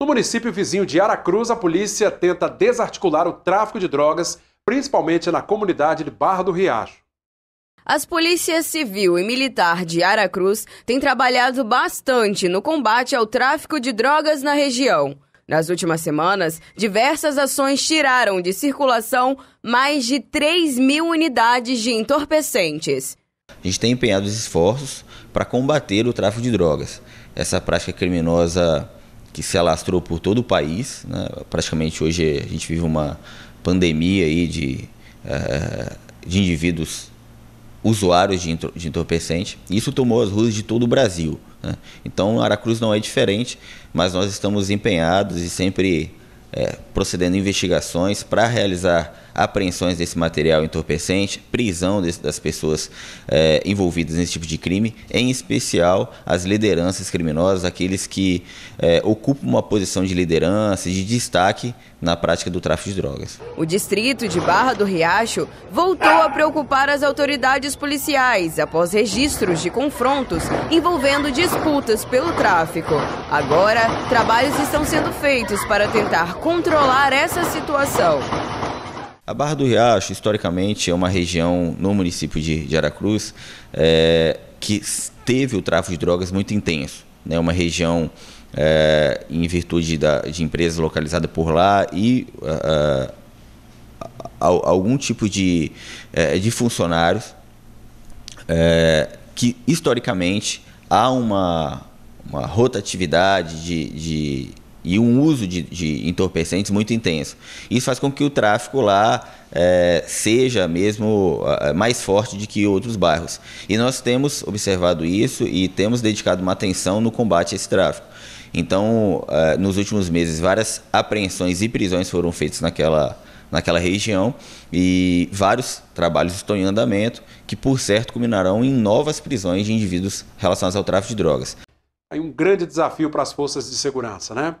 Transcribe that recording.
No município vizinho de Aracruz, a polícia tenta desarticular o tráfico de drogas, principalmente na comunidade de Barra do Riacho. As polícias civil e militar de Aracruz têm trabalhado bastante no combate ao tráfico de drogas na região. Nas últimas semanas, diversas ações tiraram de circulação mais de 3 mil unidades de entorpecentes. A gente tem empenhado esforços para combater o tráfico de drogas, essa prática criminosa que se alastrou por todo o país. Né? Praticamente hoje a gente vive uma pandemia aí de, eh, de indivíduos usuários de, de entorpecente. Isso tomou as ruas de todo o Brasil. Né? Então, Aracruz não é diferente, mas nós estamos empenhados e sempre é, procedendo investigações para realizar apreensões desse material entorpecente, prisão das pessoas é, envolvidas nesse tipo de crime, em especial as lideranças criminosas, aqueles que é, ocupam uma posição de liderança, de destaque na prática do tráfico de drogas. O distrito de Barra do Riacho voltou a preocupar as autoridades policiais após registros de confrontos envolvendo disputas pelo tráfico. Agora, trabalhos estão sendo feitos para tentar controlar essa situação. A Barra do Riacho, historicamente, é uma região no município de, de Aracruz é, que teve o tráfico de drogas muito intenso. Né? Uma região, é, em virtude da, de empresas localizadas por lá e algum tipo de, é, de funcionários é, que, historicamente, há uma, uma rotatividade de, de e um uso de, de, entorpecentes muito intenso. Isso faz com que o tráfico lá é, seja mesmo é, mais forte do que outros bairros. E nós temos observado isso e temos dedicado uma atenção no combate a esse tráfico. Então, é, nos últimos meses, várias apreensões e prisões foram feitas naquela, naquela região e vários trabalhos estão em andamento que, por certo, culminarão em novas prisões de indivíduos relacionados ao tráfico de drogas. Aí um grande desafio para as forças de segurança, né?